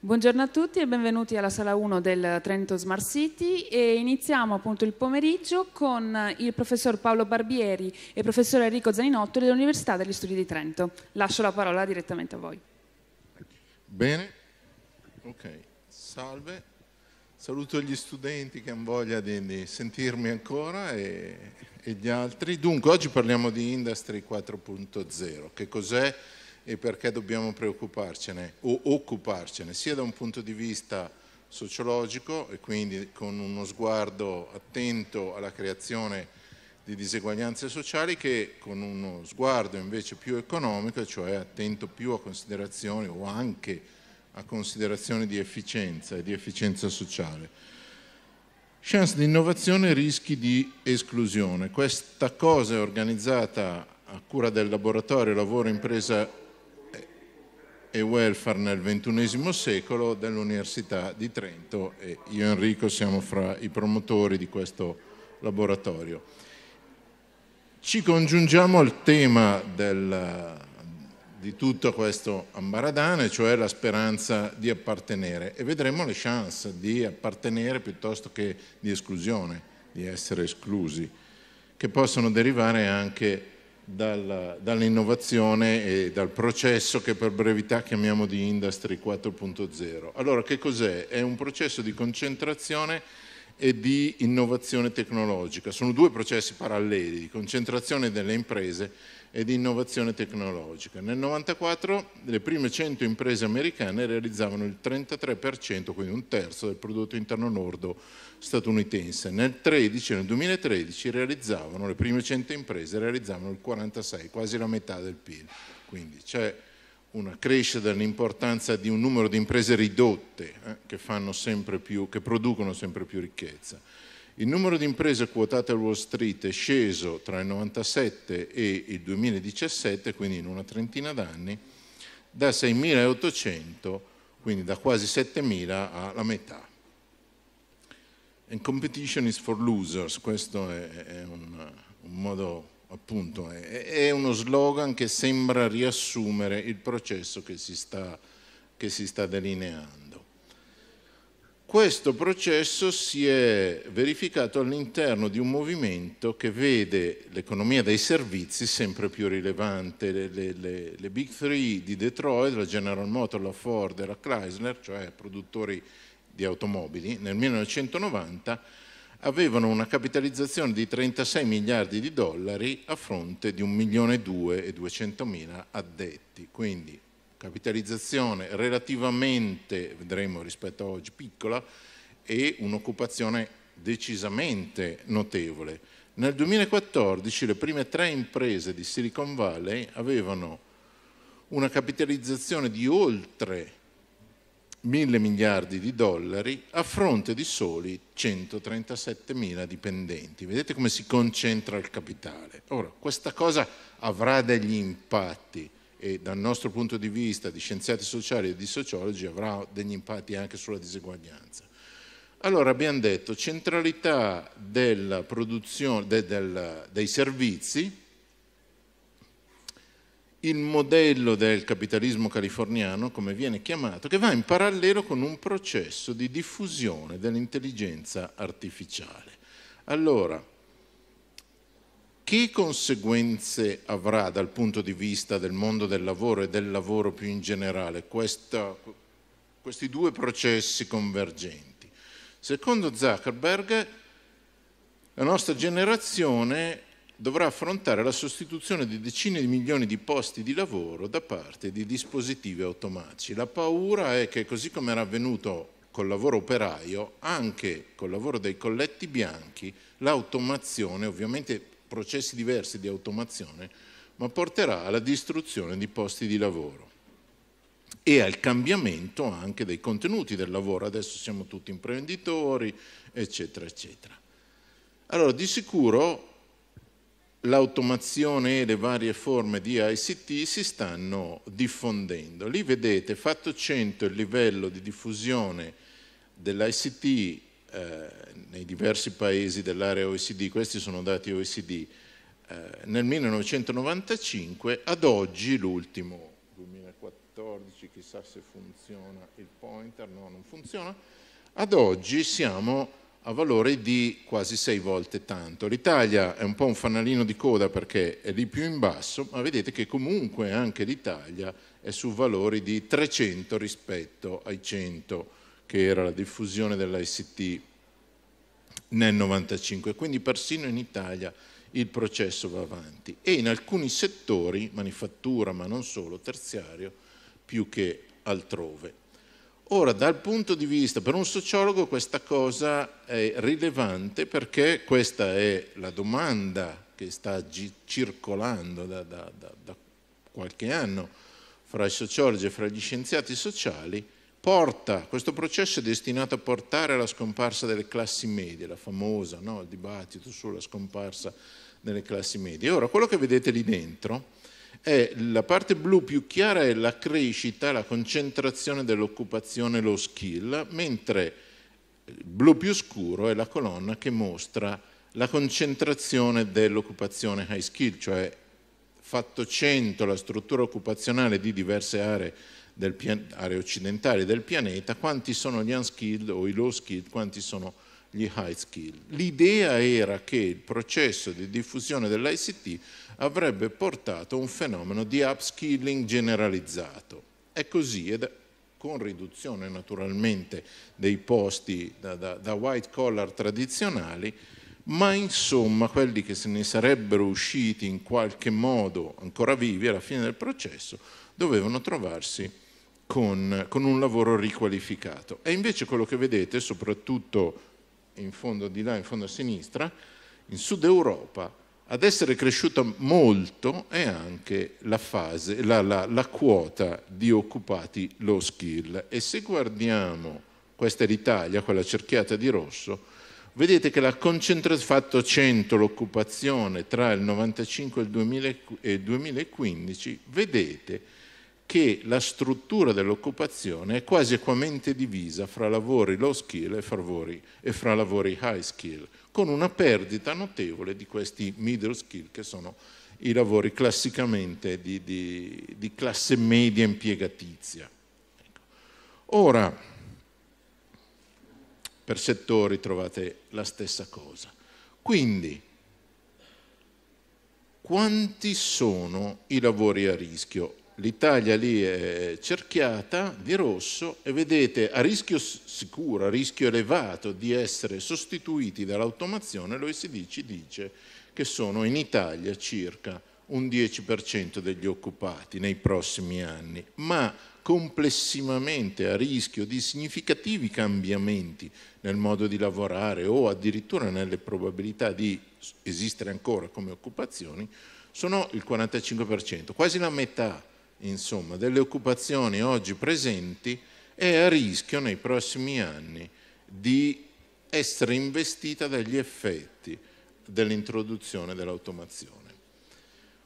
Buongiorno a tutti e benvenuti alla sala 1 del Trento Smart City e iniziamo appunto il pomeriggio con il professor Paolo Barbieri e il professor Enrico Zaninotto dell'Università degli Studi di Trento. Lascio la parola direttamente a voi. Bene, ok, salve, saluto gli studenti che hanno voglia di, di sentirmi ancora e, e gli altri. Dunque, oggi parliamo di Industry 4.0, che cos'è? e perché dobbiamo preoccuparcene o occuparcene, sia da un punto di vista sociologico e quindi con uno sguardo attento alla creazione di diseguaglianze sociali che con uno sguardo invece più economico, cioè attento più a considerazioni o anche a considerazioni di efficienza e di efficienza sociale. Chance di innovazione, e rischi di esclusione. Questa cosa è organizzata a cura del laboratorio Lavoro Impresa e welfare nel XXI secolo dell'Università di Trento e io e Enrico siamo fra i promotori di questo laboratorio. Ci congiungiamo al tema del, di tutto questo ambaradane, cioè la speranza di appartenere e vedremo le chance di appartenere piuttosto che di esclusione, di essere esclusi, che possono derivare anche dal, dall'innovazione e dal processo che per brevità chiamiamo di Industry 4.0. Allora, che cos'è? È un processo di concentrazione e di innovazione tecnologica. Sono due processi paralleli, di concentrazione delle imprese e di innovazione tecnologica. Nel 1994 le prime 100 imprese americane realizzavano il 33%, quindi un terzo del prodotto interno lordo statunitense. Nel, 13, nel 2013 le prime 100 imprese realizzavano il 46%, quasi la metà del PIL. Quindi c'è una crescita dell'importanza di un numero di imprese ridotte eh, che, sempre più, che producono sempre più ricchezza. Il numero di imprese quotate a Wall Street è sceso tra il 97 e il 2017, quindi in una trentina d'anni, da 6.800, quindi da quasi 7.000 alla metà. And competition is for losers, questo è, è un, un, modo appunto, è, è, uno slogan che sembra riassumere il processo che si sta, che si sta delineando. Questo processo si è verificato all'interno di un movimento che vede l'economia dei servizi sempre più rilevante. Le, le, le, le, Big Three di Detroit, la General Motors, la Ford e la Chrysler, cioè produttori di automobili, nel 1990 avevano una capitalizzazione di 36 miliardi di dollari a fronte di 1 milione e 200 mila addetti. Quindi capitalizzazione relativamente, vedremo rispetto a oggi, piccola e un'occupazione decisamente notevole. Nel 2014 le prime tre imprese di Silicon Valley avevano una capitalizzazione di oltre mille miliardi di dollari a fronte di soli 137 mila dipendenti. Vedete come si concentra il capitale. Ora, questa cosa avrà degli impatti e dal nostro punto di vista di scienziati sociali e di sociologi avrà degli impatti anche sulla diseguaglianza. Allora abbiamo detto centralità della produzione, de, del, dei servizi, il modello del capitalismo californiano, come viene chiamato, che va in parallelo con un processo di diffusione dell'intelligenza artificiale. Allora, che conseguenze avrà dal punto di vista del mondo del lavoro e del lavoro più in generale questa, questi due processi convergenti? Secondo Zuckerberg la nostra generazione dovrà affrontare la sostituzione di decine di milioni di posti di lavoro da parte di dispositivi automatici. La paura è che così come era avvenuto col lavoro operaio, anche col lavoro dei colletti bianchi, l'automazione ovviamente processi diversi di automazione, ma porterà alla distruzione di posti di lavoro e al cambiamento anche dei contenuti del lavoro. Adesso siamo tutti imprenditori, eccetera, eccetera. Allora, di sicuro l'automazione e le varie forme di ICT si stanno diffondendo. Lì vedete, fatto 100 il livello di diffusione dell'ICT eh, nei diversi paesi dell'area OECD, questi sono dati OECD, eh, nel 1995 ad oggi l'ultimo, 2014, chissà se funziona il pointer, no non funziona, ad oggi siamo a valori di quasi sei volte tanto. L'Italia è un po' un fanalino di coda perché è lì più in basso, ma vedete che comunque anche l'Italia è su valori di 300 rispetto ai 100 che era la diffusione dell'ICT nel 95. Quindi persino in Italia il processo va avanti e in alcuni settori, manifattura ma non solo, terziario, più che altrove. Ora, dal punto di vista, per un sociologo questa cosa è rilevante perché questa è la domanda che sta circolando da, da, da, da qualche anno fra i sociologi e fra gli scienziati sociali, porta, questo processo è destinato a portare alla scomparsa delle classi medie, la famosa, no? il dibattito sulla scomparsa delle classi medie. Ora, quello che vedete lì dentro è la parte blu più chiara è la crescita, la concentrazione dell'occupazione, lo skill, mentre il blu più scuro è la colonna che mostra la concentrazione dell'occupazione high skill, cioè fatto 100 la struttura occupazionale di diverse aree del aree occidentali del pianeta, quanti sono gli unskilled o i low skilled, quanti sono gli high skilled. L'idea era che il processo di diffusione dell'ICT avrebbe portato a un fenomeno di upskilling generalizzato. È così, ed con riduzione naturalmente dei posti da, da, da white collar tradizionali, ma insomma quelli che se ne sarebbero usciti in qualche modo ancora vivi alla fine del processo dovevano trovarsi con, con un lavoro riqualificato. E invece quello che vedete, soprattutto in fondo di là, in fondo a sinistra, in Sud Europa, ad essere cresciuta molto è anche la fase, la, la, la, quota di occupati low skill. E se guardiamo, questa è l'Italia, quella cerchiata di rosso, vedete che la concentrazione, fatto 100 l'occupazione tra il 95 e il 2015, vedete che la struttura dell'occupazione è quasi equamente divisa fra lavori low skill e, favori, e fra lavori high skill, con una perdita notevole di questi middle skill che sono i lavori classicamente di, di, di classe media impiegatizia. Ecco. Ora, per settori trovate la stessa cosa. Quindi, quanti sono i lavori a rischio l'Italia lì è cerchiata di rosso e vedete a rischio sicuro, a rischio elevato di essere sostituiti dall'automazione, l'OSD ci dice che sono in Italia circa un 10% degli occupati nei prossimi anni, ma complessivamente a rischio di significativi cambiamenti nel modo di lavorare o addirittura nelle probabilità di esistere ancora come occupazioni, sono il 45%, quasi la metà insomma, delle occupazioni oggi presenti è a rischio nei prossimi anni di essere investita dagli effetti dell'introduzione dell'automazione.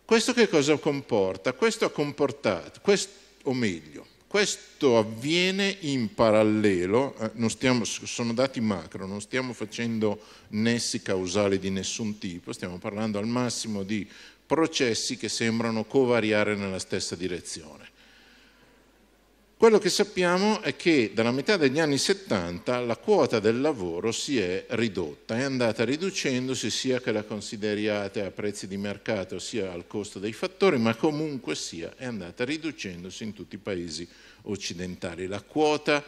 Questo che cosa comporta? Questo ha comportato, questo, o meglio, questo avviene in parallelo, eh, stiamo, sono dati macro, non stiamo facendo nessi causali di nessun tipo, stiamo parlando al massimo di processi che sembrano covariare nella stessa direzione. Quello che sappiamo è che dalla metà degli anni 70 la quota del lavoro si è ridotta, è andata riducendosi sia che la consideriate a prezzi di mercato sia al costo dei fattori, ma comunque sia è andata riducendosi in tutti i paesi occidentali. La quota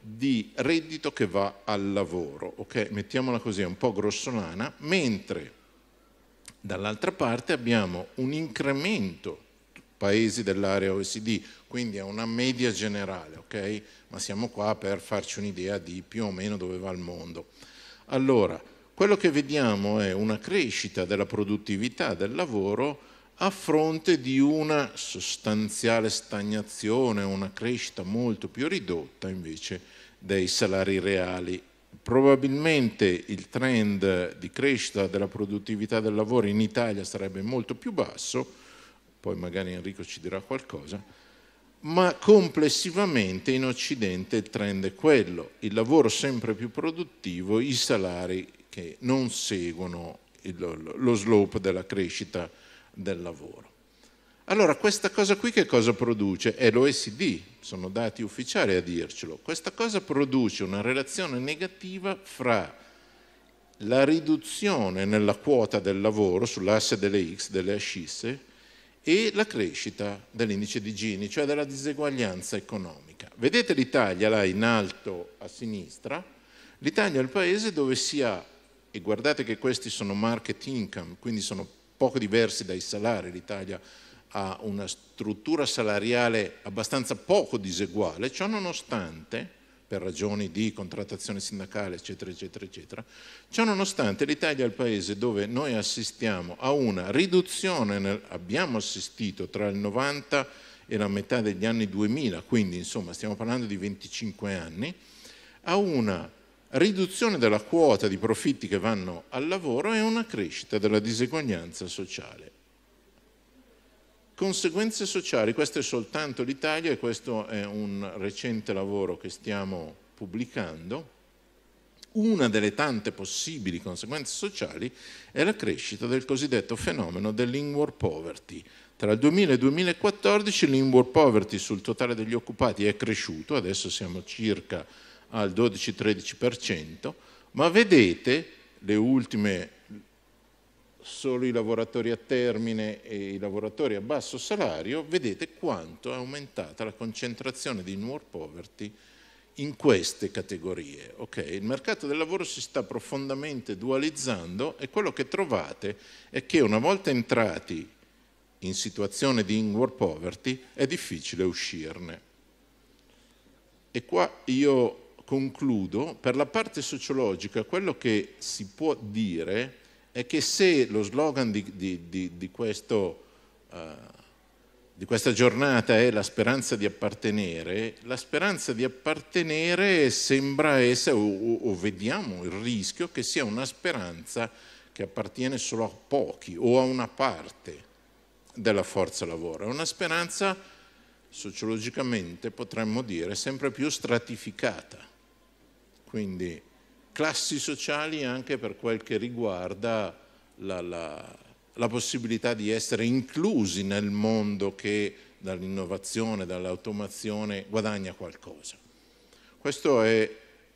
di reddito che va al lavoro, ok? Mettiamola così, è un po' grossolana, mentre Dall'altra parte abbiamo un incremento paesi dell'area OECD, quindi è una media generale, ok? Ma siamo qua per farci un'idea di più o meno dove va il mondo. Allora, quello che vediamo è una crescita della produttività del lavoro a fronte di una sostanziale stagnazione, una crescita molto più ridotta invece dei salari reali Probabilmente il trend di crescita della produttività del lavoro in Italia sarebbe molto più basso, poi magari Enrico ci dirà qualcosa, ma complessivamente in Occidente il trend è quello, il lavoro sempre più produttivo, i salari che non seguono il, lo slope della crescita del lavoro. Allora questa cosa qui che cosa produce? È l'OSD, sono dati ufficiali a dircelo, questa cosa produce una relazione negativa fra la riduzione nella quota del lavoro sull'asse delle X, delle ascisse, e la crescita dell'indice di Gini, cioè della diseguaglianza economica. Vedete l'Italia là in alto a sinistra, l'Italia è il paese dove si ha, e guardate che questi sono market income, quindi sono poco diversi dai salari, l'Italia ha una struttura salariale abbastanza poco diseguale, ciò nonostante, per ragioni di contrattazione sindacale, eccetera, eccetera, eccetera, ciò nonostante l'Italia è il paese dove noi assistiamo a una riduzione, nel, abbiamo assistito tra il 90 e la metà degli anni 2000, quindi insomma stiamo parlando di 25 anni, a una riduzione della quota di profitti che vanno al lavoro e una crescita della diseguaglianza sociale. Conseguenze sociali, questo è soltanto l'Italia e questo è un recente lavoro che stiamo pubblicando. Una delle tante possibili conseguenze sociali è la crescita del cosiddetto fenomeno dell'inward poverty, tra il 2000 e il 2014 l'inward poverty sul totale degli occupati è cresciuto, adesso siamo circa al 12-13%, ma vedete le ultime solo i lavoratori a termine e i lavoratori a basso salario, vedete quanto è aumentata la concentrazione di nuor poverty in queste categorie. Okay? Il mercato del lavoro si sta profondamente dualizzando e quello che trovate è che una volta entrati in situazione di inward poverty è difficile uscirne. E qua io concludo, per la parte sociologica quello che si può dire è che se lo slogan di, di, di, di questo, uh, di questa giornata è la speranza di appartenere, la speranza di appartenere sembra essere, o, o vediamo il rischio, che sia una speranza che appartiene solo a pochi o a una parte della forza lavoro. È una speranza, sociologicamente potremmo dire, sempre più stratificata. Quindi classi sociali anche per quel che riguarda la, la, la possibilità di essere inclusi nel mondo che dall'innovazione, dall'automazione guadagna qualcosa. Questo è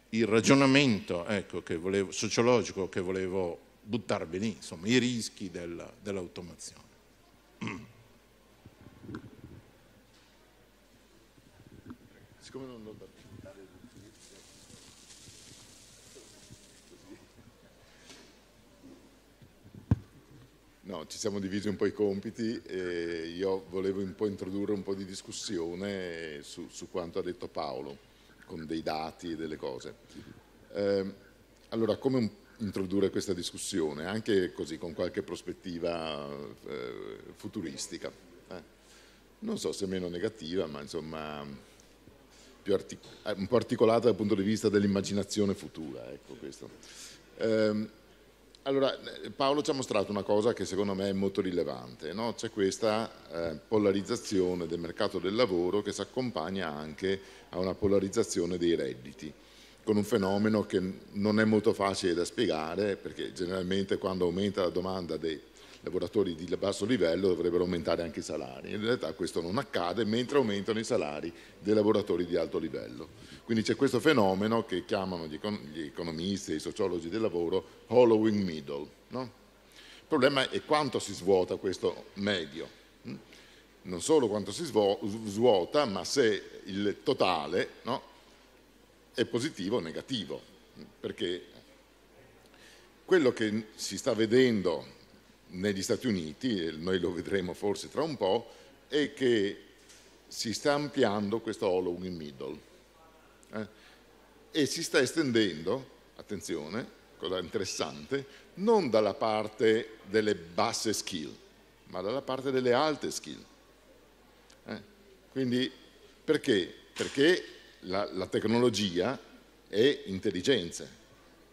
il ragionamento ecco, che volevo, sociologico che volevo buttarvi lì, insomma, i rischi dell'automazione. Siccome non ho dato No, ci siamo divisi un po' i compiti e io volevo un po' introdurre un po' di discussione su, su quanto ha detto Paolo, con dei dati e delle cose. Eh, allora, come introdurre questa discussione, anche così con qualche prospettiva eh, futuristica? Eh? Non so se meno negativa, ma insomma artic- eh, un po' articolata dal punto di vista dell'immaginazione futura, ecco questo. Ehm, allora, Paolo ci ha mostrato una cosa che secondo me è molto rilevante, no? c'è questa eh, polarizzazione del mercato del lavoro che si accompagna anche a una polarizzazione dei redditi, con un fenomeno che non è molto facile da spiegare perché generalmente quando aumenta la domanda dei lavoratori di basso livello dovrebbero aumentare anche i salari, in realtà questo non accade mentre aumentano i salari dei lavoratori di alto livello. Quindi c'è questo fenomeno che chiamano gli, economisti e i sociologi del lavoro hollowing middle. No? Il problema è quanto si svuota questo medio. Non solo quanto si svuota, ma se il totale no, è positivo o negativo, perché quello che si sta vedendo negli Stati Uniti, e noi lo vedremo forse tra un po', è che si sta ampliando questo hollowing middle eh, e si sta estendendo, attenzione, cosa interessante, non dalla parte delle basse skill, ma dalla parte delle alte skill. Eh, quindi perché? Perché la, la, tecnologia è intelligenza,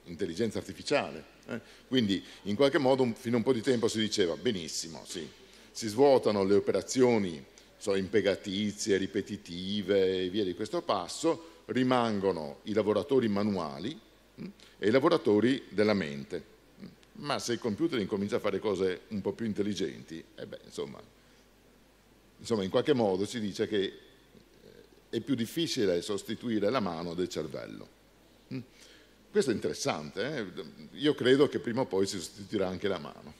intelligenza artificiale. Eh, quindi in qualche modo un, fino a un po' di tempo si diceva benissimo, sì, si svuotano le operazioni so, impegatizie, ripetitive e via di questo passo, rimangono i lavoratori manuali mm, e i lavoratori della mente. Mm. Ma se il computer incomincia a fare cose un po' più intelligenti, eh beh, insomma, insomma, in qualche modo si dice che eh, è più difficile sostituire la mano del cervello. Mm. Questo è interessante, eh? io credo che prima o poi si sostituirà anche la mano.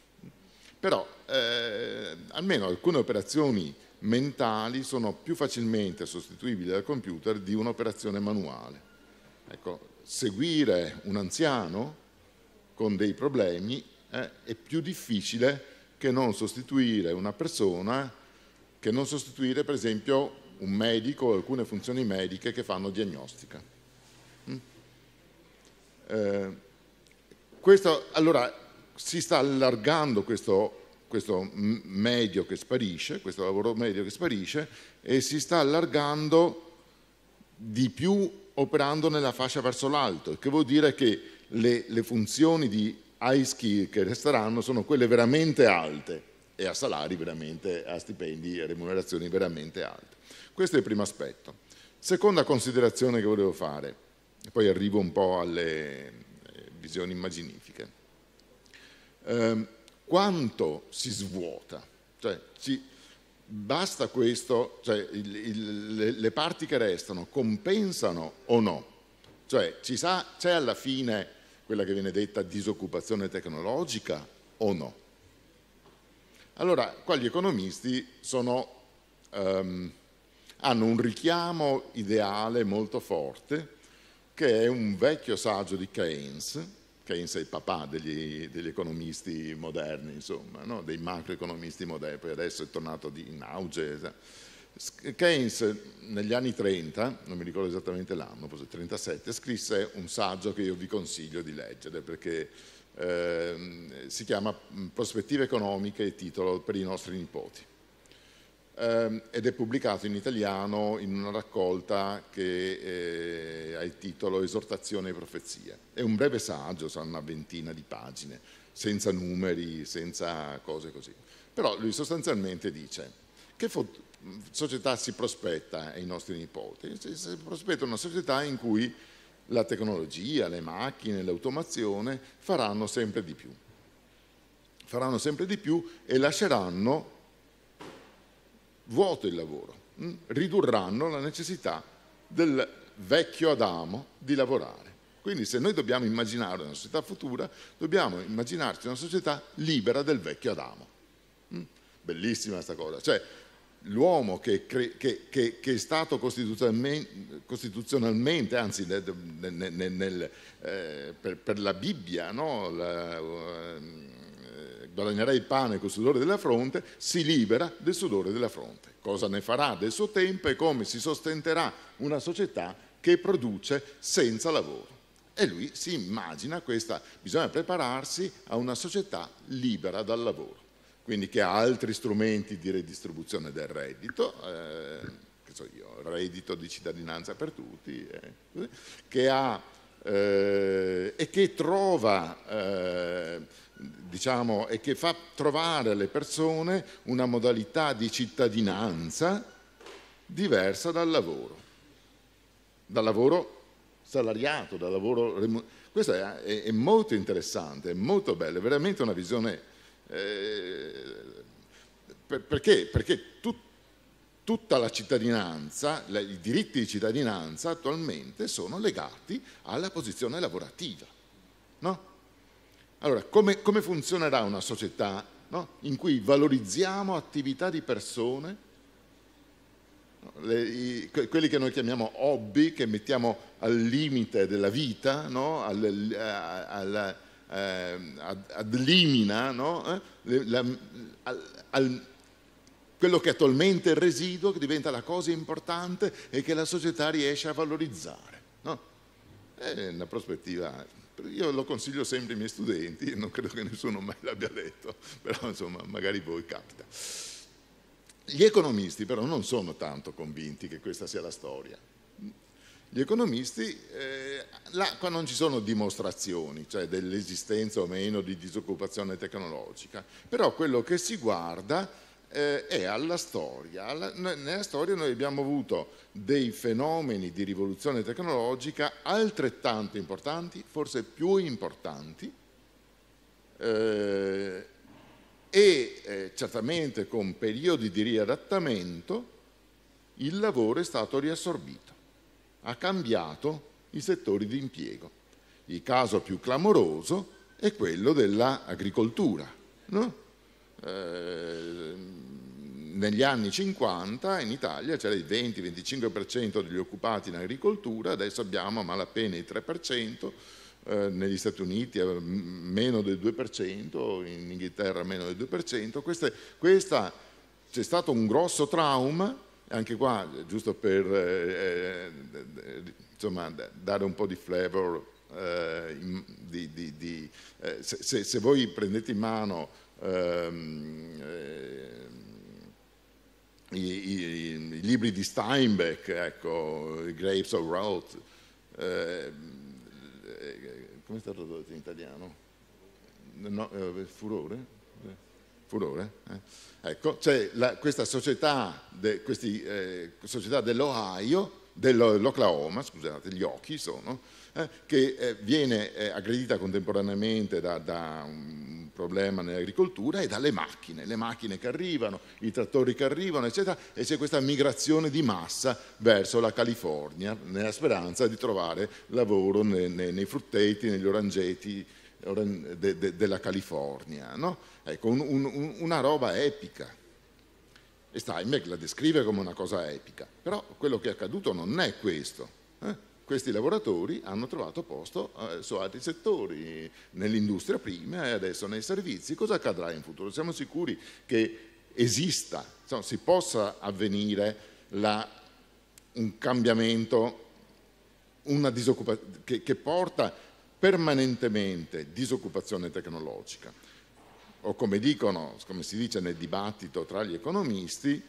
Però eh, almeno alcune operazioni mentali sono più facilmente sostituibili dal computer di un'operazione manuale. Ecco, seguire un anziano con dei problemi eh, è più difficile che non sostituire una persona, che non sostituire per esempio un medico o alcune funzioni mediche che fanno diagnostica. Mm? Eh, questo, allora, si sta allargando questo questo medio che sparisce, questo lavoro medio che sparisce e si sta allargando di più operando nella fascia verso l'alto, che vuol dire che le, le funzioni di high skill che resteranno sono quelle veramente alte e a salari veramente, a stipendi e remunerazioni veramente alte. Questo è il primo aspetto. Seconda considerazione che volevo fare, e poi arrivo un po' alle eh, visioni immaginifiche. Eh, quanto si svuota. Cioè, ci, basta questo, cioè, il, il, le, le, parti che restano compensano o no? Cioè, sa, c'è alla fine quella che viene detta disoccupazione tecnologica o no? Allora, qua gli economisti sono, um, hanno un richiamo ideale molto forte, che è un vecchio saggio di Keynes, Keynes è il papà degli, degli economisti moderni, insomma, no? dei macroeconomisti moderni, poi adesso è tornato in auge. Keynes negli anni 30, non mi ricordo esattamente l'anno, forse 37, scrisse un saggio che io vi consiglio di leggere perché eh, si chiama Prospettive economiche e titolo per i nostri nipoti ehm, ed è pubblicato in italiano in una raccolta che eh, ha il titolo Esortazione e profezie. È un breve saggio, sarà una ventina di pagine, senza numeri, senza cose così. Però lui sostanzialmente dice che società si prospetta ai nostri nipoti? Si prospetta una società in cui la tecnologia, le macchine, l'automazione faranno sempre di più. Faranno sempre di più e lasceranno vuoto il lavoro, mm, ridurranno la necessità del vecchio Adamo di lavorare. Quindi se noi dobbiamo immaginare una società futura, dobbiamo immaginarci una società libera del vecchio Adamo. Mm, bellissima questa cosa. Cioè, l'uomo che, che, che, che, è stato costituzionalmente, costituzionalmente anzi nel, nel, nel, eh, per, per, la Bibbia, no? la, eh, guadagnerà il pane col sudore della fronte, si libera del sudore della fronte. Cosa ne farà del suo tempo e come si sostenterà una società che produce senza lavoro. E lui si immagina questa, bisogna prepararsi a una società libera dal lavoro, quindi che ha altri strumenti di redistribuzione del reddito, eh, che so io, reddito di cittadinanza per tutti, eh, che ha, eh, e che trova eh, diciamo, e che fa trovare alle persone una modalità di cittadinanza diversa dal lavoro, dal lavoro salariato, dal lavoro remunerato. Questo è, è, è, molto interessante, è molto bello, è veramente una visione... Eh, per, perché? Perché tut, tutta la cittadinanza, la, i diritti di cittadinanza attualmente sono legati alla posizione lavorativa. No? Allora, come, come funzionerà una società no? in cui valorizziamo attività di persone, le, i, quelli che noi chiamiamo hobby, che mettiamo al limite della vita, no? al, a, alla, eh, ad, ad limina no? eh? Le, la, al, al, quello che attualmente è il residuo, che diventa la cosa importante e che la società riesce a valorizzare. No? È una prospettiva io lo consiglio sempre ai miei studenti, non credo che nessuno mai l'abbia letto, però insomma magari voi capita. Gli economisti però non sono tanto convinti che questa sia la storia. Gli economisti, eh, là, qua non ci sono dimostrazioni, cioè dell'esistenza o meno di disoccupazione tecnologica, però quello che si guarda eh, è alla storia. Alla, nella storia noi abbiamo avuto dei fenomeni di rivoluzione tecnologica altrettanto importanti, forse più importanti, eh, e eh, certamente con periodi di riadattamento il lavoro è stato riassorbito, ha cambiato i settori di impiego. Il caso più clamoroso è quello dell'agricoltura. No? Eh, negli anni 50 in Italia c'era il 20-25% degli occupati in agricoltura, adesso abbiamo a malapena il 3%, eh, negli Stati Uniti meno del 2%, in Inghilterra meno del 2%, Queste, questa, c'è stato un grosso trauma, anche qua giusto per eh, eh insomma, dare un po' di flavor, eh, di, di, di, eh, se, se voi prendete in mano Ehm, ehm, i, i, i, libri di Steinbeck, ecco, Grapes of Wrath, ehm, come è stato detto in italiano? No, eh, furore? Furore? Eh? Ecco, c'è cioè questa società, de, questi, eh, società dell'Ohio dell'Oklahoma, scusate, gli occhi sono, eh, che eh, viene eh, aggredita contemporaneamente da, da un problema nell'agricoltura è dalle macchine, le macchine che arrivano, i trattori che arrivano, eccetera, e c'è questa migrazione di massa verso la California nella speranza di trovare lavoro nei, nei, nei frutteti, negli orangeti de, de, della California. No? Ecco, un, un, una roba epica. E Steinbeck la descrive come una cosa epica, però quello che è accaduto non è questo. Eh? questi lavoratori hanno trovato posto eh, su altri settori, nell'industria prima e adesso nei servizi. Cosa accadrà in futuro? Siamo sicuri che esista, insomma, si possa avvenire la, un cambiamento una che, che porta permanentemente disoccupazione tecnologica o come dicono, come si dice nel dibattito tra gli economisti,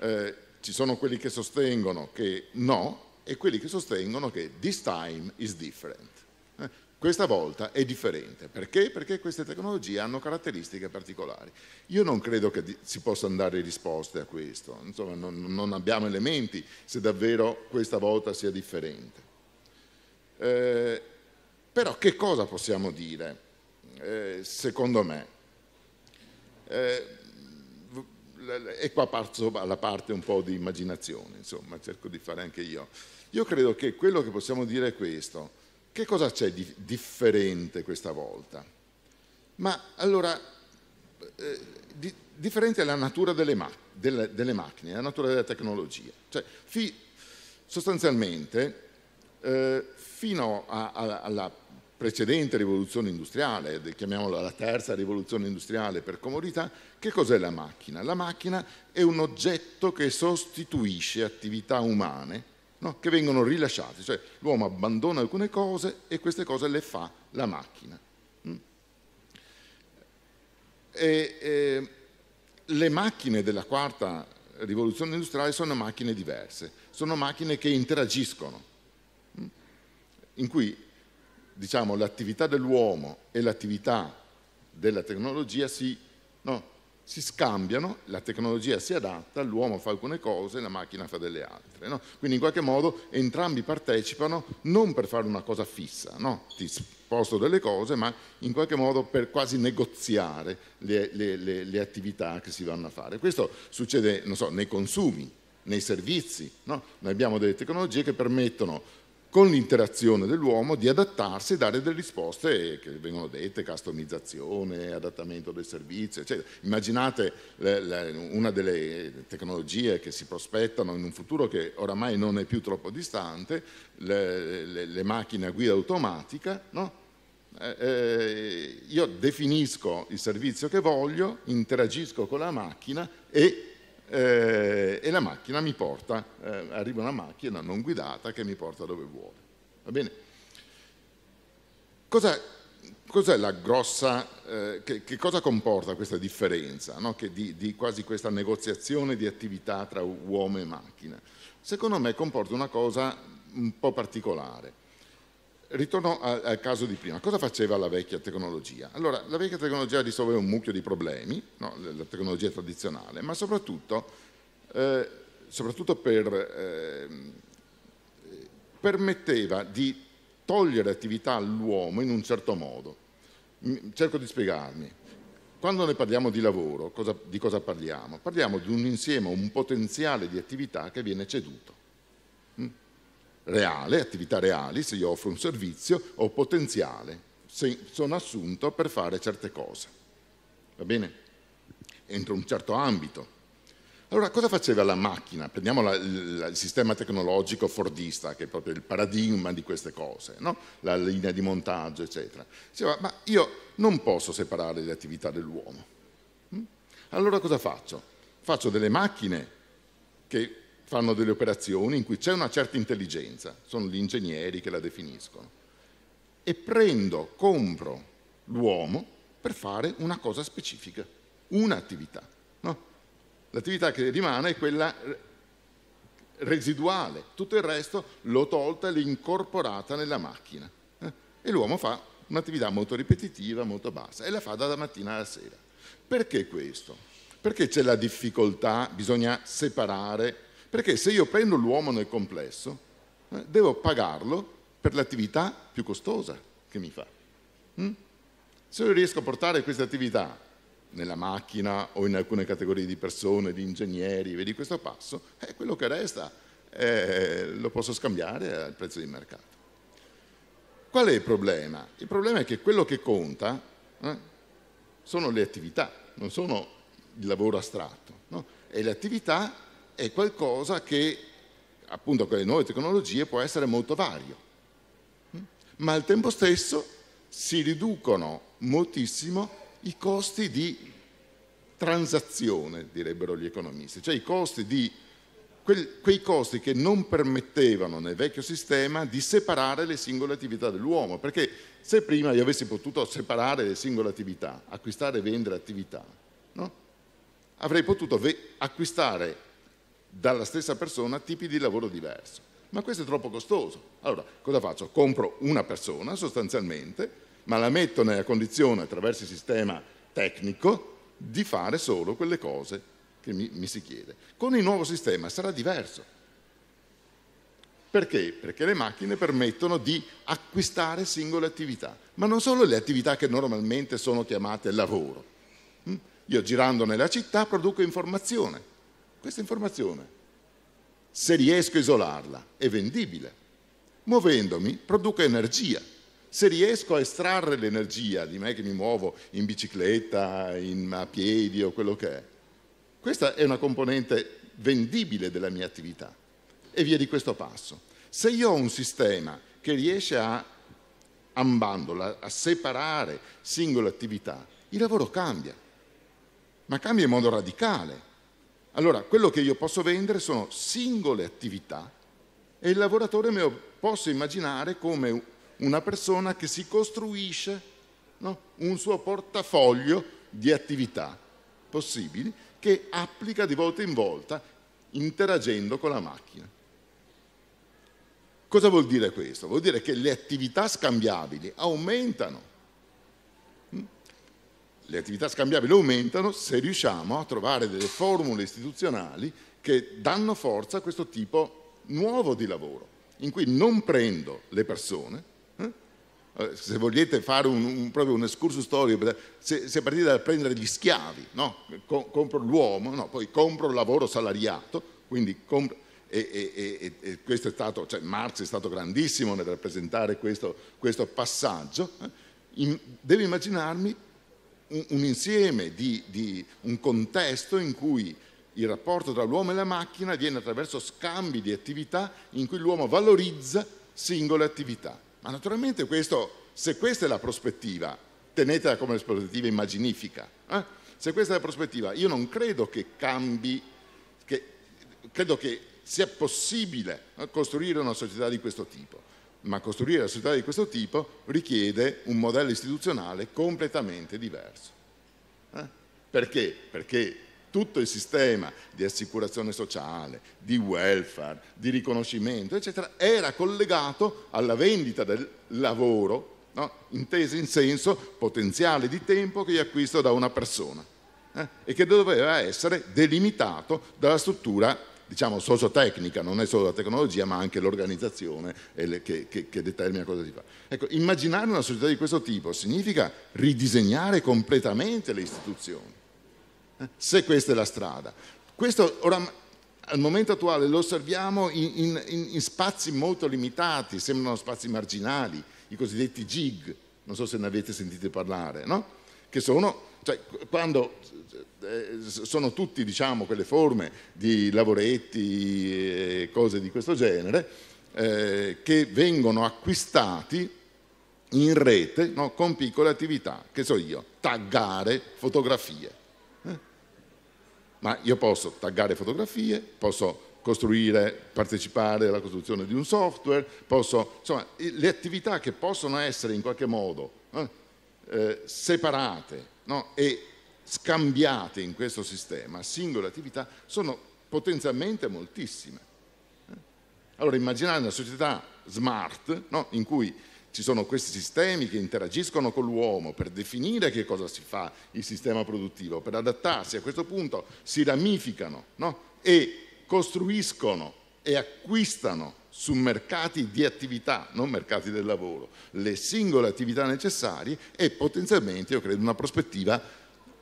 eh, ci sono quelli che sostengono che no, e quelli che sostengono che this time is different. Eh, questa volta è differente. Perché? Perché queste tecnologie hanno caratteristiche particolari. Io non credo che si possano dare risposte a questo. Insomma, non, non abbiamo elementi se davvero questa volta sia differente. Eh, però che cosa possiamo dire, eh, secondo me? Eh, e qua passo alla parte un po' di immaginazione, insomma, cerco di fare anche io. Io credo che quello che possiamo dire è questo. Che cosa c'è di differente questa volta? Ma allora, eh, di, differente è la natura delle, ma, delle, delle, macchine, la natura della tecnologia. Cioè, fi, sostanzialmente, eh, fino a, a, alla precedente rivoluzione industriale, chiamiamola la terza rivoluzione industriale per comodità, che cos'è la macchina? La macchina è un oggetto che sostituisce attività umane no? che vengono rilasciati, cioè l'uomo abbandona alcune cose e queste cose le fa la macchina. Mm. E, e, le macchine della quarta rivoluzione industriale sono macchine diverse, sono macchine che interagiscono, mm. in cui diciamo, l'attività dell'uomo e l'attività della tecnologia si, no, si scambiano, la tecnologia si adatta, l'uomo fa alcune cose, la macchina fa delle altre. No? Quindi in qualche modo entrambi partecipano non per fare una cosa fissa, no? ti sposto delle cose, ma in qualche modo per quasi negoziare le, le, le, le attività che si vanno a fare. Questo succede so, nei consumi, nei servizi. No? Noi abbiamo delle tecnologie che permettono con l'interazione dell'uomo di adattarsi e dare delle risposte che vengono dette, customizzazione, adattamento del servizio, eccetera. Immaginate una delle tecnologie che si prospettano in un futuro che oramai non è più troppo distante, le, le, le macchine a guida automatica, no? eh, eh io definisco il servizio che voglio, interagisco con la macchina e eh, e la macchina mi porta, eh, arriva una macchina non guidata che mi porta dove vuole. Va bene? Cosa, cos'è la grossa, eh, che, che, cosa comporta questa differenza no? di, di, quasi questa negoziazione di attività tra uomo e macchina? Secondo me comporta una cosa un po' particolare Ritorno al, al, caso di prima, cosa faceva la vecchia tecnologia? Allora, la vecchia tecnologia risolveva un mucchio di problemi, no? la tecnologia tradizionale, ma soprattutto, eh, soprattutto per, eh, permetteva di togliere attività all'uomo in un certo modo. Cerco di spiegarmi. Quando noi parliamo di lavoro, cosa, di cosa parliamo? Parliamo di un insieme, un potenziale di attività che viene ceduto reale, attività reali, se io offro un servizio, ho potenziale, se sono assunto per fare certe cose, va bene? Entro un certo ambito. Allora, cosa faceva la macchina? Prendiamo la, la, il sistema tecnologico fordista, che è proprio il paradigma di queste cose, no? la linea di montaggio, eccetera. Diceva, ma io non posso separare le attività dell'uomo. Mm? Allora cosa faccio? Faccio delle macchine che fanno delle operazioni in cui c'è una certa intelligenza, sono gli ingegneri che la definiscono, e prendo, compro l'uomo per fare una cosa specifica, un'attività. No? L'attività che rimane è quella residuale, tutto il resto l'ho tolta e l'ho incorporata nella macchina. Eh? E l'uomo fa un'attività molto ripetitiva, molto bassa, e la fa dalla mattina alla sera. Perché questo? Perché c'è la difficoltà, bisogna separare perché se io prendo l'uomo nel complesso, eh, devo pagarlo per l'attività più costosa che mi fa. Mm? Se io riesco a portare questa attività nella macchina o in alcune categorie di persone, di ingegneri, vedi questo passo, eh, quello che resta eh, lo posso scambiare al prezzo di mercato. Qual è il problema? Il problema è che quello che conta eh, sono le attività, non sono il lavoro astratto. No? È l'attività è qualcosa che appunto con le nuove tecnologie può essere molto vario, ma al tempo stesso si riducono moltissimo i costi di transazione, direbbero gli economisti, cioè i costi di, quei costi che non permettevano nel vecchio sistema di separare le singole attività dell'uomo, perché se prima io avessi potuto separare le singole attività, acquistare e vendere attività, no? avrei potuto acquistare dalla stessa persona tipi di lavoro diversi. Ma questo è troppo costoso. Allora, cosa faccio? Compro una persona sostanzialmente, ma la metto nella condizione, attraverso il sistema tecnico, di fare solo quelle cose che mi, mi si chiede. Con il nuovo sistema sarà diverso. Perché? Perché le macchine permettono di acquistare singole attività, ma non solo le attività che normalmente sono chiamate lavoro. Hm? Io girando nella città produco informazione, questa informazione. Se riesco a isolarla, è vendibile. Muovendomi produco energia. Se riesco a estrarre l'energia di me che mi muovo in bicicletta, in, a piedi o quello che è, questa è una componente vendibile della mia attività. E via di questo passo. Se io ho un sistema che riesce a ambandola, a separare singole attività, il lavoro cambia, ma cambia in modo radicale. Allora, quello che io posso vendere sono singole attività e il lavoratore me lo posso immaginare come una persona che si costruisce no, un suo portafoglio di attività possibili che applica di volta in volta interagendo con la macchina. Cosa vuol dire questo? Vuol dire che le attività scambiabili aumentano le attività scambiabili aumentano se riusciamo a trovare delle formule istituzionali che danno forza a questo tipo nuovo di lavoro, in cui non prendo le persone, eh? Eh, se volete fare un, un, proprio un escurso storico, se, se partite dal prendere gli schiavi, no? Com compro l'uomo, no? poi compro il lavoro salariato, quindi compro... E, e, e, e è stato, cioè Marx è stato grandissimo nel rappresentare questo, questo passaggio, eh? in, devo immaginarmi un, insieme di, di un contesto in cui il rapporto tra l'uomo e la macchina viene attraverso scambi di attività in cui l'uomo valorizza singole attività. Ma naturalmente questo, se questa è la prospettiva, tenetela come prospettiva immaginifica, eh? se questa è la prospettiva, io non credo che cambi, che, credo che sia possibile eh, costruire una società di questo tipo ma costruire una società di questo tipo richiede un modello istituzionale completamente diverso. Eh? Perché? Perché tutto il sistema di assicurazione sociale, di welfare, di riconoscimento, eccetera, era collegato alla vendita del lavoro, no? inteso in senso potenziale di tempo che io acquisto da una persona eh? e che doveva essere delimitato dalla struttura diciamo, sociotecnica, non è solo la tecnologia, ma anche l'organizzazione che, che, che, determina cosa si fa. Ecco, immaginare una società di questo tipo significa ridisegnare completamente le istituzioni, eh? se questa è la strada. Questo oramai al momento attuale lo osserviamo in, in, in, spazi molto limitati, sembrano spazi marginali, i cosiddetti gig, non so se ne avete sentito parlare, no? che sono cioè, quando eh, sono tutti diciamo, quelle forme di lavoretti e eh, cose di questo genere eh, che vengono acquistati in rete no, con piccole attività, che so io, taggare fotografie. Eh? Ma io posso taggare fotografie, posso costruire, partecipare alla costruzione di un software, posso, insomma, le attività che possono essere in qualche modo eh, eh separate no? e scambiate in questo sistema, singole attività, sono potenzialmente moltissime. Eh? Allora immaginate una società smart no? in cui ci sono questi sistemi che interagiscono con l'uomo per definire che cosa si fa il sistema produttivo, per adattarsi a questo punto si ramificano no? e costruiscono e acquistano su mercati di attività, non mercati del lavoro, le singole attività necessarie e potenzialmente, io credo, una prospettiva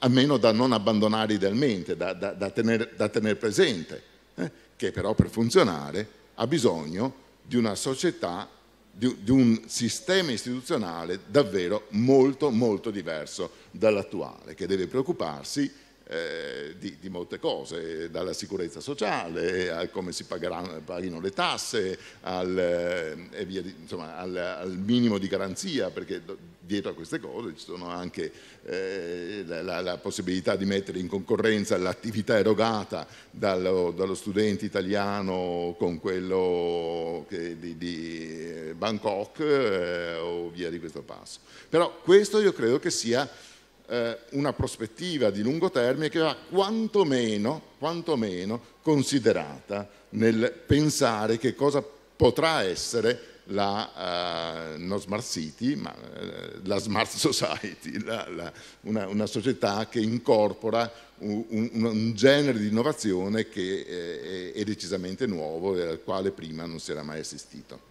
almeno da non abbandonare idealmente, da, da, da tenere tener presente, eh? che però per funzionare ha bisogno di una società, di, di un sistema istituzionale davvero molto molto diverso dall'attuale, che deve preoccuparsi eh, di, di, molte cose, dalla sicurezza sociale a come si pagheranno le tasse, al, eh, di, insomma, al, al, minimo di garanzia, perché dietro a queste cose ci sono anche eh, la, la, possibilità di mettere in concorrenza l'attività erogata dallo, dallo, studente italiano con quello che, di, di, eh, Bangkok eh, o via di questo passo. Però questo io credo che sia eh, una prospettiva di lungo termine che va quantomeno, quantomeno considerata nel pensare che cosa potrà essere la, eh, non smart city, ma eh, la smart society, la, la, una, una, società che incorpora un, un, un genere di innovazione che eh, è, decisamente nuovo e al quale prima non si era mai assistito.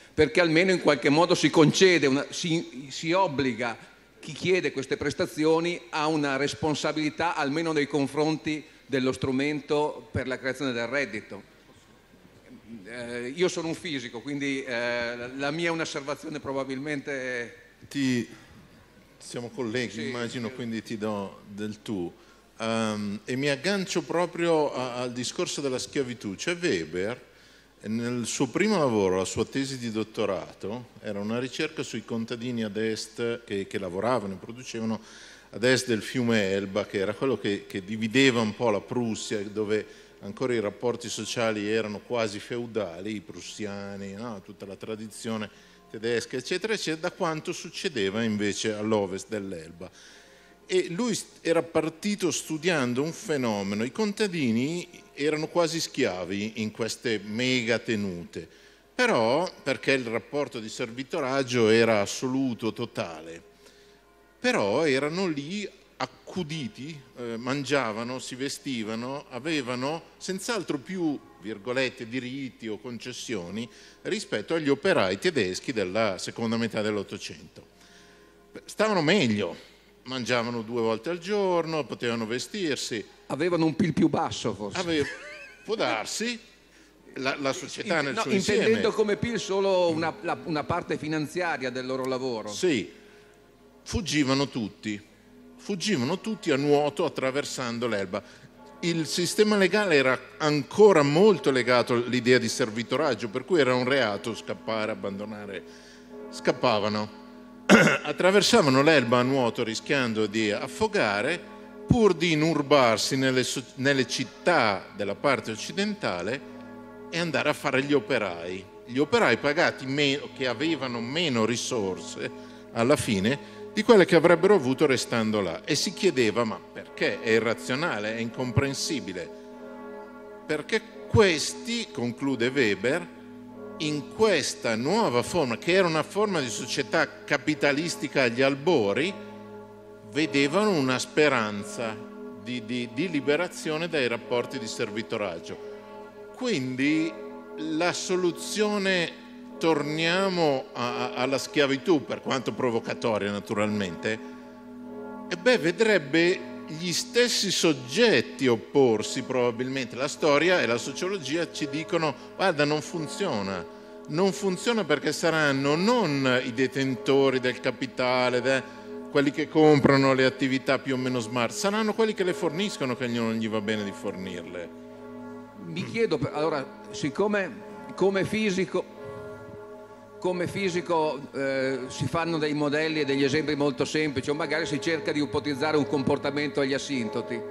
perché almeno in qualche modo si concede, una, si, si obbliga chi chiede queste prestazioni a una responsabilità almeno nei confronti dello strumento per la creazione del reddito. Eh, io sono un fisico, quindi eh, la mia è un'osservazione probabilmente... Ti... Siamo colleghi, sì, immagino, sì. quindi ti do del tu. Um, e mi aggancio proprio a, al discorso della schiavitù. C'è Weber nel suo primo lavoro, la sua tesi di dottorato, era una ricerca sui contadini ad est che, che lavoravano e producevano ad est del fiume Elba, che era quello che, che divideva un po' la Prussia, dove ancora i rapporti sociali erano quasi feudali, i prussiani, no? tutta la tradizione tedesca, eccetera, eccetera, da quanto succedeva invece all'ovest dell'Elba e lui era partito studiando un fenomeno, i contadini erano quasi schiavi in queste mega tenute, però perché il rapporto di servitoraggio era assoluto, totale, però erano lì accuditi, eh, mangiavano, si vestivano, avevano senz'altro più, virgolette, diritti o concessioni rispetto agli operai tedeschi della seconda metà dell'Ottocento. Stavano meglio, mangiavano due volte al giorno, potevano vestirsi. Avevano un PIL più basso forse. Aveva, può darsi. La, la società nel no, suo intendendo insieme. come PIL solo una, la, una parte finanziaria del loro lavoro. Sì, fuggivano tutti, fuggivano tutti a nuoto attraversando l'Elba il sistema legale era ancora molto legato all'idea di servitoraggio, per cui era un reato scappare, abbandonare. Scappavano. attraversavano l'erba a nuoto rischiando di affogare pur di inurbarsi nelle, nelle città della parte occidentale e andare a fare gli operai. Gli operai pagati meno, che avevano meno risorse alla fine di quelle che avrebbero avuto restando là e si chiedeva ma perché? È irrazionale, è incomprensibile. Perché questi, conclude Weber, in questa nuova forma, che era una forma di società capitalistica agli albori, vedevano una speranza di, di, di liberazione dai rapporti di servitoraggio. Quindi la soluzione, torniamo a, alla schiavitù, per quanto provocatoria naturalmente, e beh, vedrebbe gli stessi soggetti opporsi probabilmente. La storia e la sociologia ci dicono guarda non funziona, non funziona perché saranno non i detentori del capitale, de, quelli che comprano le attività più o meno smart, saranno quelli che le forniscono che non gli va bene di fornirle. Mi chiedo, allora, siccome come fisico come fisico eh, si fanno dei modelli e degli esempi molto semplici o magari si cerca di ipotizzare un comportamento agli assintoti.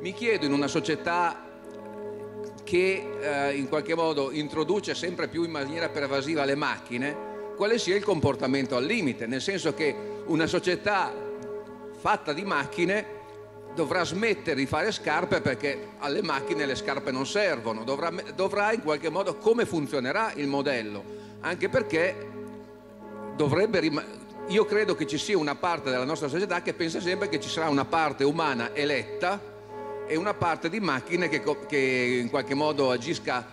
Mi chiedo in una società che eh, in qualche modo introduce sempre più in maniera pervasiva le macchine, quale sia il comportamento al limite, nel senso che una società fatta di macchine dovrà smettere di fare scarpe perché alle macchine le scarpe non servono, dovrà, dovrà in qualche modo come funzionerà il modello anche perché dovrebbe rimanere io credo che ci sia una parte della nostra società che pensa sempre che ci sarà una parte umana eletta e una parte di macchine che, che in qualche modo agisca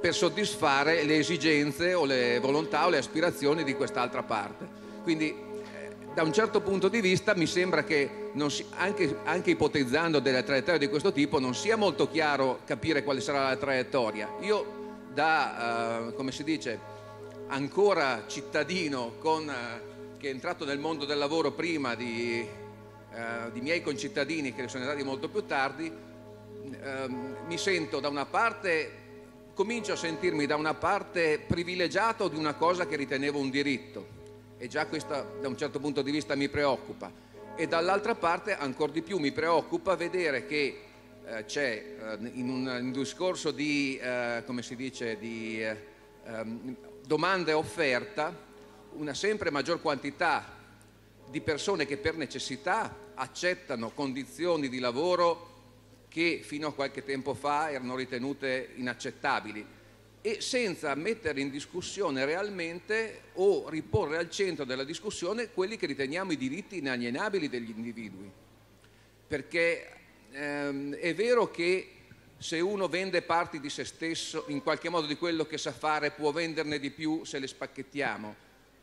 per soddisfare le esigenze o le volontà o le aspirazioni di quest'altra parte. Quindi eh, da un certo punto di vista mi sembra che si, anche, anche, ipotizzando delle traiettorie di questo tipo non sia molto chiaro capire quale sarà la traiettoria. Io da, eh, come si dice, ancora cittadino con, eh, che è entrato nel mondo del lavoro prima di, eh, di miei concittadini che sono andati molto più tardi, eh, mi sento da una parte, comincio a sentirmi da una parte privilegiato di una cosa che ritenevo un diritto e già questo da un certo punto di vista mi preoccupa e dall'altra parte ancora di più mi preoccupa vedere che eh, c'è eh, in un, in un, discorso di, eh, come si dice, di ehm, domanda e offerta, una sempre maggior quantità di persone che per necessità accettano condizioni di lavoro che fino a qualche tempo fa erano ritenute inaccettabili e senza mettere in discussione realmente o riporre al centro della discussione quelli che riteniamo i diritti inalienabili degli individui. Perché ehm, è vero che se uno vende parti di se stesso, in qualche modo di quello che sa fare, può venderne di più se le spacchettiamo.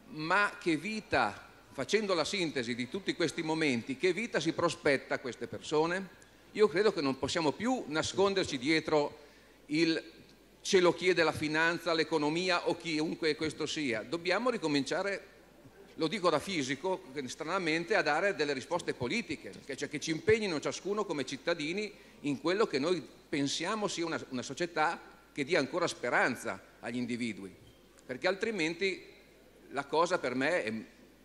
Ma che vita, facendo la sintesi di tutti questi momenti, che vita si prospetta a queste persone? Io credo che non possiamo più nasconderci dietro il ce lo chiede la finanza, l'economia o chiunque questo sia. Dobbiamo ricominciare, lo dico da fisico, stranamente, a dare delle risposte politiche, cioè che ci impegnino ciascuno come cittadini in quello che noi pensiamo sia una, una società che dia ancora speranza agli individui, perché altrimenti la cosa per me è,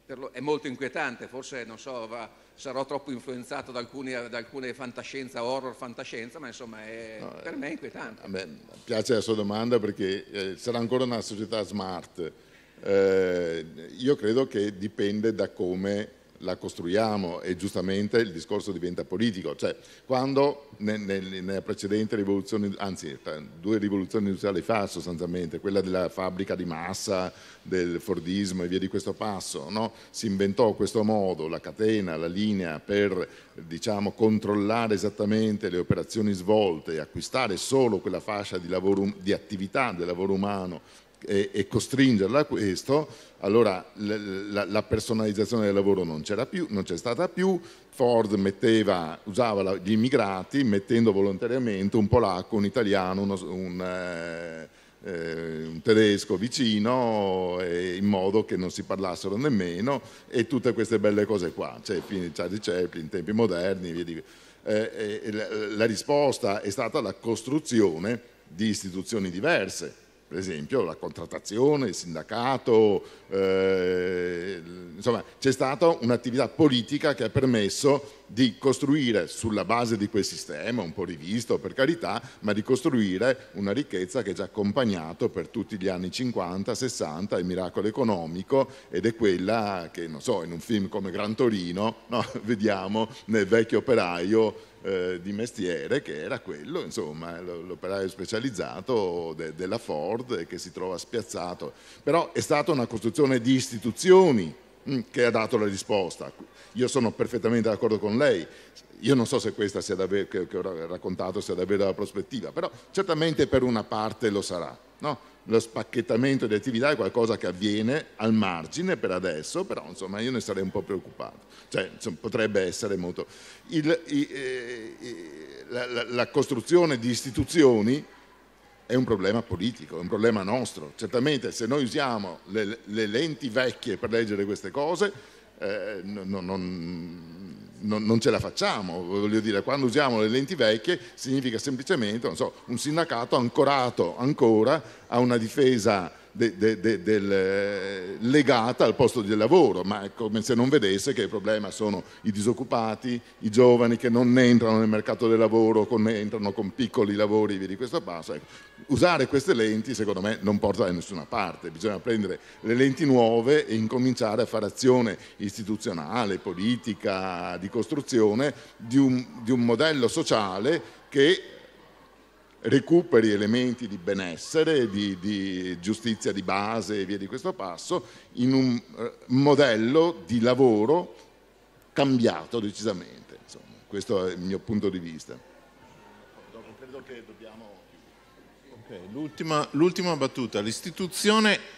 per lo, è molto inquietante, forse so, va, sarò troppo influenzato da, alcuni, da, alcune fantascienza, horror fantascienza, ma insomma è, no, eh, per me è inquietante. Eh, beh, piace la sua domanda perché eh, sarà ancora una società smart. Eh, io credo che dipende da come la costruiamo e giustamente il discorso diventa politico, cioè quando nella precedente rivoluzione, anzi eh, due rivoluzioni industriali fa sostanzialmente, quella della fabbrica di massa, del Fordismo e via di questo passo, no? si inventò questo modo, la catena, la linea per diciamo, controllare esattamente le operazioni svolte e acquistare solo quella fascia di, lavoro, di attività del lavoro umano e, e costringerla a questo, allora la, la personalizzazione del lavoro non c'era più, non c'è stata più, Ford metteva, usava gli immigrati mettendo volontariamente un polacco, un italiano, uno, un, eh, eh, un tedesco vicino eh, in modo che non si parlassero nemmeno e tutte queste belle cose qua, cioè, Charlie Chaplin, tempi moderni, via di via. Eh, la, la risposta è stata la costruzione di istituzioni diverse per esempio la contrattazione, il sindacato, eh, insomma c'è stata un'attività politica che ha permesso di costruire sulla base di quel sistema, un po' rivisto per carità, ma di costruire una ricchezza che ci ha accompagnato per tutti gli anni 50, 60, il miracolo economico ed è quella che, non so, in un film come Gran Torino no, vediamo nel vecchio operaio eh, di mestiere che era quello, insomma, l'operaio specializzato de, della Ford eh, che si trova spiazzato. Però è stata una costruzione di istituzioni mm, che ha dato la risposta. Io sono perfettamente d'accordo con lei. Io non so se questa sia davvero, che, che ho raccontato sia davvero la prospettiva, però certamente per una parte lo sarà. No? Lo spacchettamento di attività è qualcosa che avviene al margine per adesso, però insomma io ne sarei un po' preoccupato. Cioè, insomma, potrebbe essere molto... Il, i, eh, i, la, la, la costruzione di istituzioni è un problema politico, è un problema nostro. Certamente se noi usiamo le, le lenti vecchie per leggere queste cose, eh, non, non, non, non, ce la facciamo, voglio dire, quando usiamo le lenti vecchie significa semplicemente so, un sindacato ancorato ancora a una difesa de, de, del, eh, legata al posto di lavoro, ma è come se non vedesse che il problema sono i disoccupati, i giovani che non entrano nel mercato del lavoro, con, entrano con piccoli lavori, via di questo passo. Ecco, usare queste lenti secondo me non porta da nessuna parte, bisogna prendere le lenti nuove e incominciare a fare azione istituzionale, politica, di costruzione di un, di un modello sociale che recuperi elementi di benessere, di, di, giustizia di base e via di questo passo, in un eh, modello di lavoro cambiato decisamente. Insomma, questo è il mio punto di vista. Credo che dobbiamo... Okay, l'ultima battuta, l'istituzione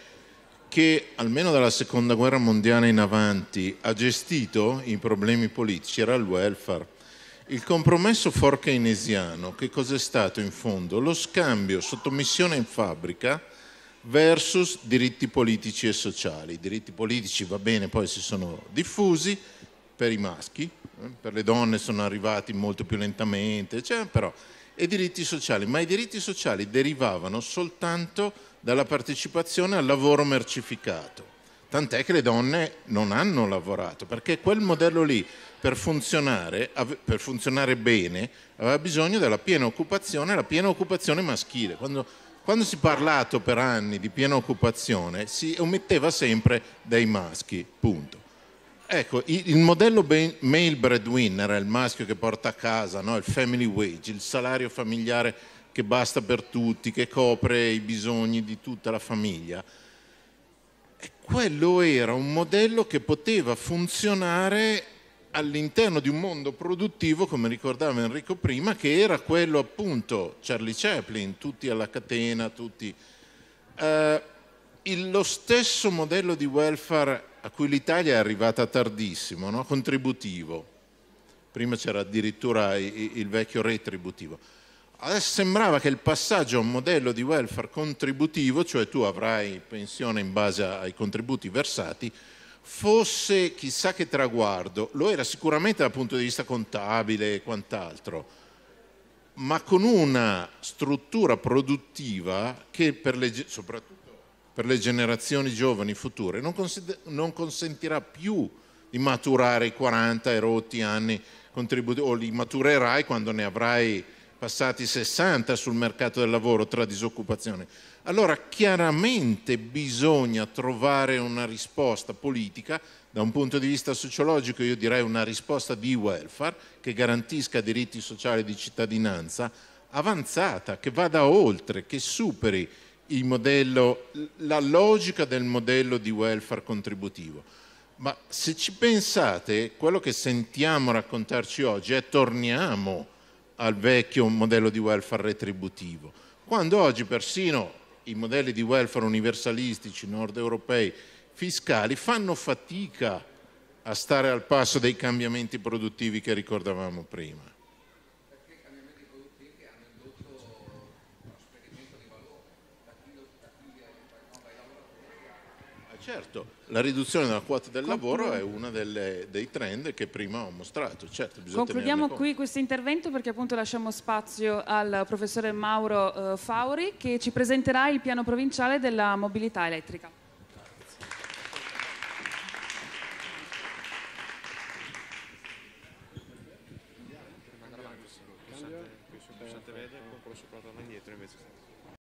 che almeno dalla seconda guerra mondiale in avanti ha gestito i problemi politici era il welfare il compromesso forkeynesiano che cos'è stato in fondo? Lo scambio sottomissione in fabbrica versus diritti politici e sociali. I diritti politici va bene, poi si sono diffusi per i maschi, eh, per le donne sono arrivati molto più lentamente, cioè, però, e diritti sociali, ma i diritti sociali derivavano soltanto dalla partecipazione al lavoro mercificato. Tant'è che le donne non hanno lavorato, perché quel modello lì per funzionare, per funzionare bene aveva bisogno della piena occupazione, la piena occupazione maschile. Quando, quando si è parlato per anni di piena occupazione si ometteva sempre dei maschi, punto. Ecco, il modello male breadwinner il maschio che porta a casa no? il family wage, il salario familiare che basta per tutti, che copre i bisogni di tutta la famiglia. quello era un modello che poteva funzionare all'interno di un mondo produttivo, come ricordava Enrico prima, che era quello appunto Charlie Chaplin, tutti alla catena, tutti... Eh, il, lo stesso modello di welfare a cui l'Italia è arrivata tardissimo, no? contributivo, prima c'era addirittura il, il vecchio retributivo, adesso sembrava che il passaggio a un modello di welfare contributivo, cioè tu avrai pensione in base ai contributi versati, fosse chissà che traguardo, lo era sicuramente dal punto di vista contabile e quant'altro, ma con una struttura produttiva che per le, soprattutto per le generazioni giovani future non, non consentirà più di maturare i 40 erotti anni contributivi o li maturerai quando ne avrai passati 60 sul mercato del lavoro tra disoccupazione. Allora chiaramente bisogna trovare una risposta politica, da un punto di vista sociologico io direi una risposta di welfare che garantisca diritti sociali di cittadinanza avanzata, che vada oltre, che superi il modello, la logica del modello di welfare contributivo. Ma se ci pensate, quello che sentiamo raccontarci oggi è torniamo al vecchio modello di welfare retributivo, quando oggi persino i modelli di welfare universalistici nord europei fiscali fanno fatica a stare al passo dei cambiamenti produttivi che ricordavamo prima. Ah, certo, la riduzione della quota del Concludo. lavoro è uno dei trend che prima ho mostrato. Certo, Concludiamo qui questo intervento perché appunto lasciamo spazio al professore Mauro eh, Fauri che ci presenterà il piano provinciale della mobilità elettrica.